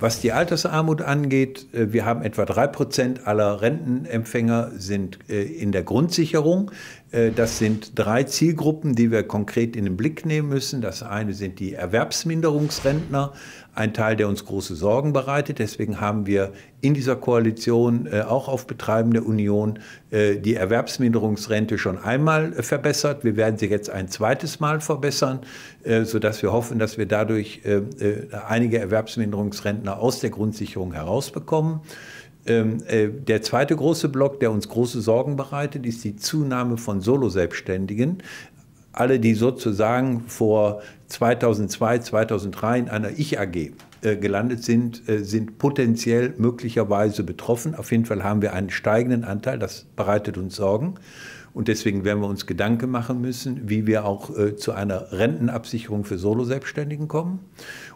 was die Altersarmut angeht, äh, wir haben etwa drei Prozent aller Rentenempfänger sind äh, in der Grundsicherung. Äh, das sind drei Zielgruppen, die wir konkret in den Blick nehmen müssen. Das eine sind die Erwerbsminderungsrentner, ein Teil, der uns große Sorgen bereitet. Deswegen haben wir in dieser Koalition, auch auf Betreiben der Union, die Erwerbsminderungsrente schon einmal verbessert. Wir werden sie jetzt ein zweites Mal verbessern, sodass wir hoffen, dass wir dadurch einige Erwerbsminderungsrentner Partner aus der Grundsicherung herausbekommen. Ähm, äh, der zweite große Block, der uns große Sorgen bereitet, ist die Zunahme von Solo-Selbstständigen alle, die sozusagen vor 2002, 2003 in einer Ich-AG äh, gelandet sind, äh, sind potenziell möglicherweise betroffen. Auf jeden Fall haben wir einen steigenden Anteil, das bereitet uns Sorgen. Und deswegen werden wir uns Gedanken machen müssen, wie wir auch äh, zu einer Rentenabsicherung für Soloselbstständigen kommen.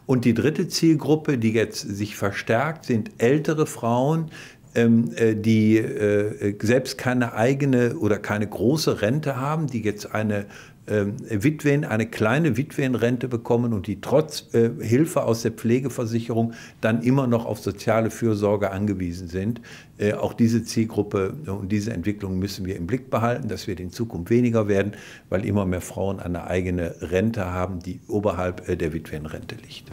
Und die dritte Zielgruppe, die jetzt sich verstärkt, sind ältere Frauen, ähm, äh, die äh, selbst keine eigene oder keine große Rente haben, die jetzt eine ähm, Witwen, eine kleine Witwenrente bekommen und die trotz äh, Hilfe aus der Pflegeversicherung dann immer noch auf soziale Fürsorge angewiesen sind. Äh, auch diese Zielgruppe äh, und diese Entwicklung müssen wir im Blick behalten, dass wir in Zukunft weniger werden, weil immer mehr Frauen eine eigene Rente haben, die oberhalb äh, der Witwenrente liegt.